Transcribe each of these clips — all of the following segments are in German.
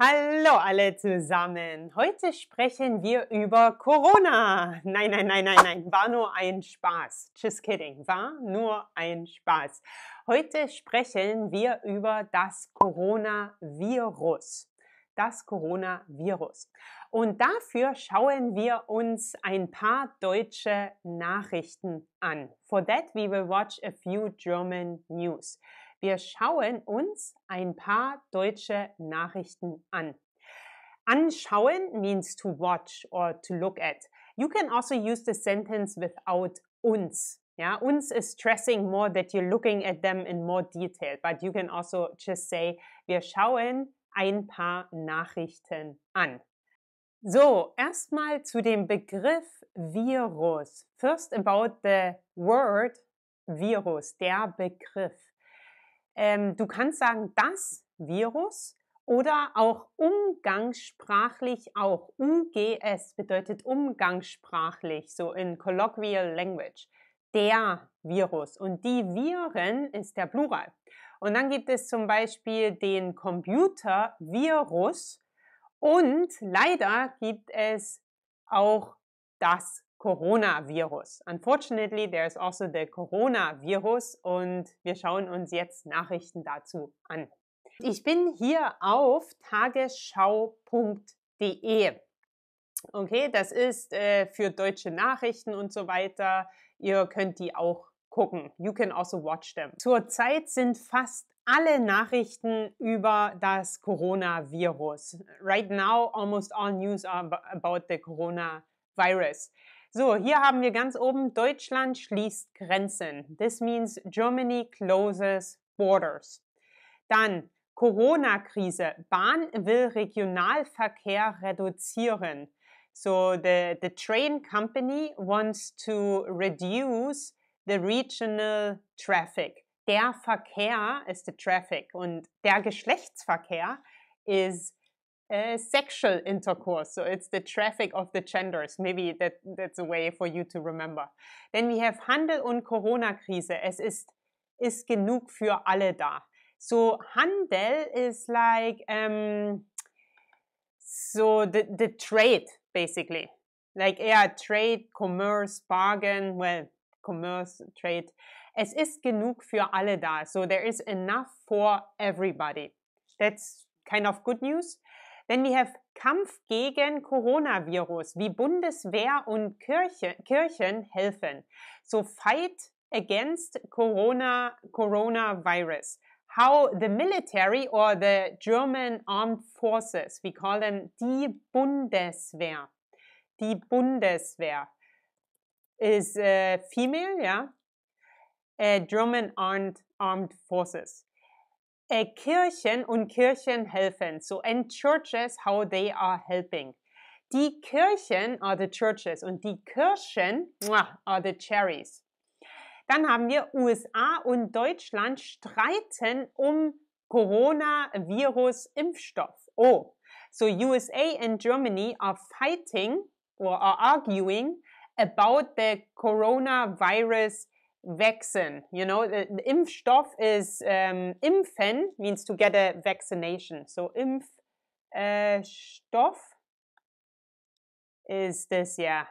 Hallo alle zusammen. Heute sprechen wir über Corona. Nein, nein, nein, nein, nein, war nur ein Spaß. Just kidding, war nur ein Spaß. Heute sprechen wir über das Coronavirus. Das Coronavirus. Und dafür schauen wir uns ein paar deutsche Nachrichten an. For that we will watch a few German news. Wir schauen uns ein paar deutsche Nachrichten an. Anschauen means to watch or to look at. You can also use the sentence without uns. Yeah, uns is stressing more that you're looking at them in more detail, but you can also just say, wir schauen ein paar Nachrichten an. So, erstmal zu dem Begriff Virus. First about the word Virus, der Begriff. Ähm, du kannst sagen, das Virus oder auch umgangssprachlich auch. UGS bedeutet umgangssprachlich, so in colloquial language. Der Virus und die Viren ist der Plural. Und dann gibt es zum Beispiel den Computer-Virus und leider gibt es auch das Coronavirus. Unfortunately, there is also the Coronavirus und wir schauen uns jetzt Nachrichten dazu an. Ich bin hier auf tagesschau.de. Okay, das ist äh, für deutsche Nachrichten und so weiter. Ihr könnt die auch gucken. You can also watch them. Zurzeit sind fast alle Nachrichten über das Coronavirus. Right now, almost all news are about the coronavirus. So, hier haben wir ganz oben Deutschland schließt Grenzen. This means Germany closes borders. Dann Corona-Krise. Bahn will Regionalverkehr reduzieren. So the, the train company wants to reduce the regional traffic. Der Verkehr ist the traffic und der Geschlechtsverkehr ist Uh, sexual intercourse. So it's the traffic of the genders. Maybe that, that's a way for you to remember. Then we have Handel und Corona-Krise. Es ist, ist genug für alle da. So Handel is like um, so the, the trade basically. Like yeah, trade, commerce, bargain, well, commerce, trade. Es ist genug für alle da. So there is enough for everybody. That's kind of good news. Then we have Kampf gegen Coronavirus, wie Bundeswehr und Kirche, Kirchen helfen. So fight against Corona, Coronavirus. How the military or the German armed forces, we call them die Bundeswehr. Die Bundeswehr is uh, female, yeah? Äh, uh, German armed, armed forces. Äh, Kirchen und Kirchen helfen. So, and churches, how they are helping. Die Kirchen are the churches und die Kirschen are the cherries. Dann haben wir USA und Deutschland streiten um Coronavirus-Impfstoff. Oh, so USA and Germany are fighting or are arguing about the coronavirus impfstoff vaccine. You know, the, äh, the Impfstoff is um, ähm, impfen means to get a vaccination. So Impfstoff äh, uh, is this, yeah.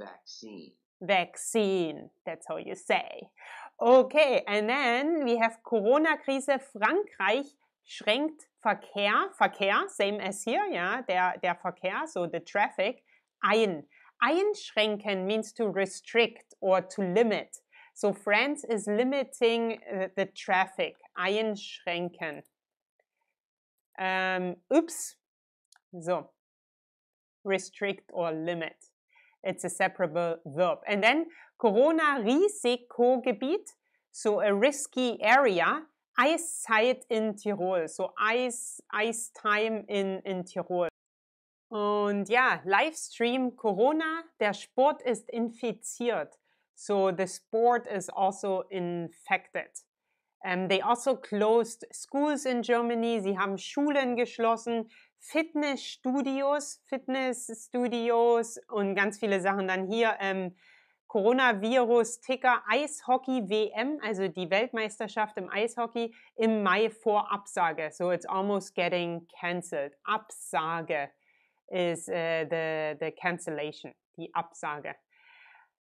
Vaccine. Vaccine. That's how you say. Okay, and then we have Corona-Krise. Frankreich schränkt Verkehr, Verkehr, same as here, ja, yeah, der, der Verkehr, so the traffic, ein. einschränken means to restrict or to limit. So France is limiting uh, the traffic. Einschränken. Um, oops. So, restrict or limit. It's a separable verb. And then Corona-Risikogebiet, so a risky area, Eiszeit in Tirol, so ice, ice time in, in Tirol. Und ja, Livestream Corona, der Sport ist infiziert. So the sport is also infected. Um, ähm, they also closed schools in Germany. Sie haben Schulen geschlossen, Fitnessstudios, Fitnessstudios und ganz viele Sachen dann hier. Um, ähm, Coronavirus-Ticker Eishockey-WM, also die Weltmeisterschaft im Eishockey, im Mai vor Absage. So it's almost getting cancelled. Absage ist äh, the, the cancellation, die Absage.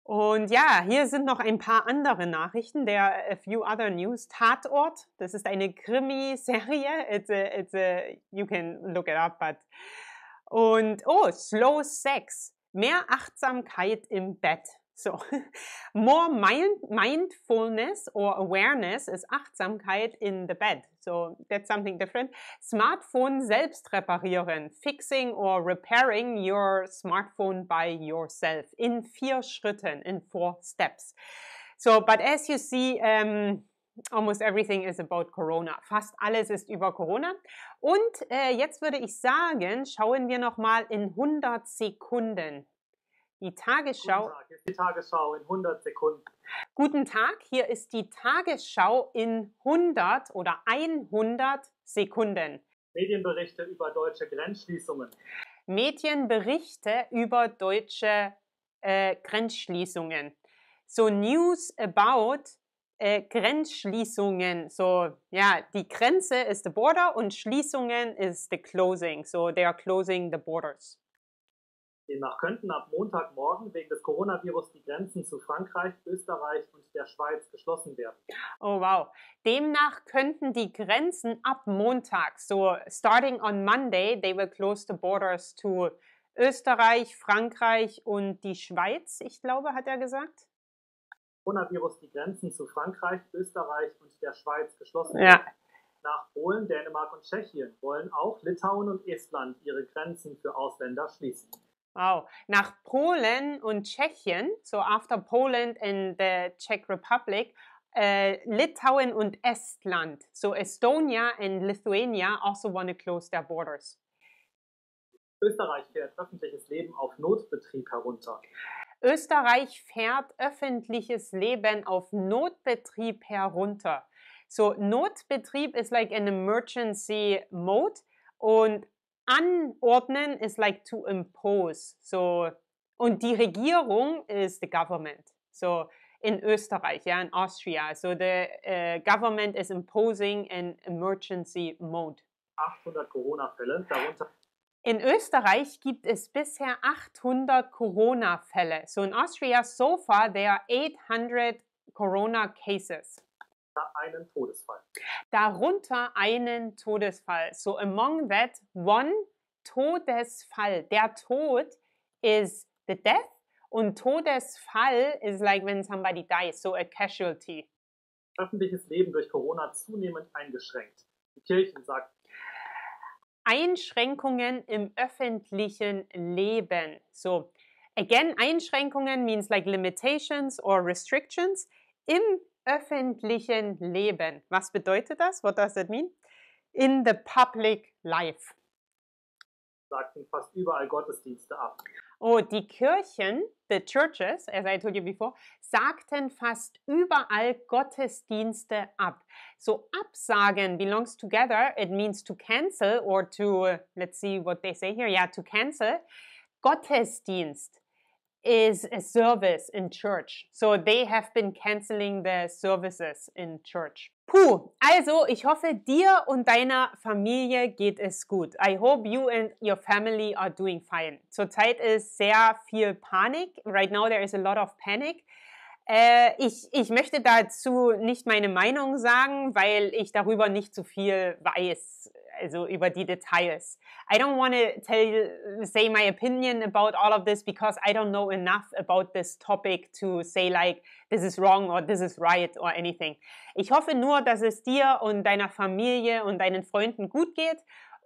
Und ja, hier sind noch ein paar andere Nachrichten. Der A äh, Few Other News Tatort, das ist eine Krimiserie. It's a, it's a, you can look it up, but. Und oh, Slow Sex, mehr Achtsamkeit im Bett. So, more mind, mindfulness or awareness is Achtsamkeit in the bed. So, that's something different. Smartphone selbst reparieren, fixing or repairing your smartphone by yourself in vier Schritten, in four steps. So, but as you see, um, Almost everything is about Corona. Fast alles ist über Corona. Und äh, jetzt würde ich sagen, schauen wir nochmal in 100 Sekunden die Tagesschau. Guten Tag, hier ist die Tagesschau in 100 Sekunden. Guten Tag, hier ist die Tagesschau in 100 oder 100 Sekunden. Medienberichte über deutsche Grenzschließungen. Medienberichte über deutsche äh, Grenzschließungen. So News about äh, Grenzschließungen. So, ja, die Grenze ist the border und Schließungen ist the closing. So, they are closing the borders. Demnach könnten ab Montagmorgen wegen des Coronavirus die Grenzen zu Frankreich, Österreich und der Schweiz geschlossen werden. Oh wow. Demnach könnten die Grenzen ab Montag, so starting on Monday, they will close the borders to Österreich, Frankreich und die Schweiz, ich glaube, hat er gesagt. Coronavirus die Grenzen zu Frankreich, Österreich und der Schweiz geschlossen werden. Ja. Nach Polen, Dänemark und Tschechien wollen auch Litauen und Estland ihre Grenzen für Ausländer schließen. Wow. Nach Polen und Tschechien, so after Poland and the Czech Republic, uh, Litauen und Estland. So Estonia and Lithuania also want to close their borders. Österreich fährt öffentliches Leben auf Notbetrieb herunter. Österreich fährt öffentliches Leben auf Notbetrieb herunter. So Notbetrieb ist like an emergency mode und anordnen ist like to impose. So, und die Regierung ist the government. So, in Österreich, ja, in Austria. So, the uh, government is imposing an emergency mode. 800 Corona-Fälle, darunter. In Österreich gibt es bisher 800 Corona-Fälle. So in Austria so far there are 800 Corona cases einen Todesfall. Darunter einen Todesfall. So among that one Todesfall. Der Tod is the death und Todesfall is like when somebody dies, so a casualty. Öffentliches Leben durch Corona zunehmend eingeschränkt. Die Kirchen sagt Einschränkungen im öffentlichen Leben. So again, Einschränkungen means like limitations or restrictions im öffentlichen Leben. Was bedeutet das? What does that mean? In the public life. Sagten fast überall Gottesdienste ab. Oh, die Kirchen, the churches, as I told you before, sagten fast überall Gottesdienste ab. So absagen belongs together. It means to cancel or to, let's see what they say here. Yeah, to cancel. Gottesdienst is a service in church. So they have been canceling their services in church. Puh, also ich hoffe, dir und deiner Familie geht es gut. I hope you and your family are doing fine. Zurzeit ist sehr viel Panik. Right now there is a lot of panic. Äh, ich, ich möchte dazu nicht meine Meinung sagen, weil ich darüber nicht so viel weiß. also über die Details. I don't want to tell you, say my opinion about all of this because I don't know enough about this topic to say like this is wrong or this is right or anything. Ich hoffe nur, dass es dir und deiner Familie und deinen Freunden gut geht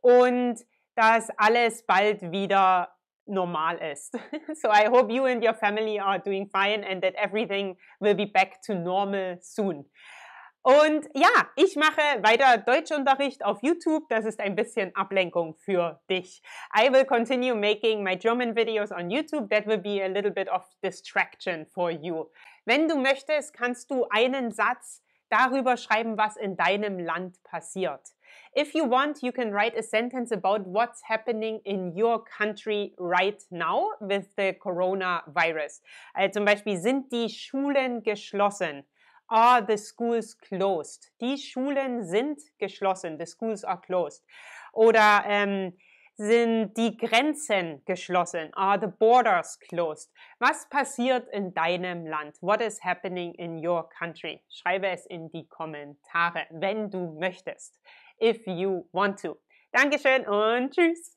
und dass alles bald wieder normal ist. so I hope you and your family are doing fine and that everything will be back to normal soon. Und ja, ich mache weiter Deutschunterricht auf YouTube. Das ist ein bisschen Ablenkung für dich. I will continue making my German videos on YouTube. That will be a little bit of distraction for you. Wenn du möchtest, kannst du einen Satz darüber schreiben, was in deinem Land passiert. If you want, you can write a sentence about what's happening in your country right now with the coronavirus. Also zum Beispiel, sind die Schulen geschlossen? are ah, the schools closed? Die Schulen sind geschlossen. The schools are closed. Oder ähm, sind die Grenzen geschlossen? Are the borders closed? Was passiert in deinem Land? What is happening in your country? Schreibe es in die Kommentare, wenn du möchtest. If you want to. Dankeschön und tschüss.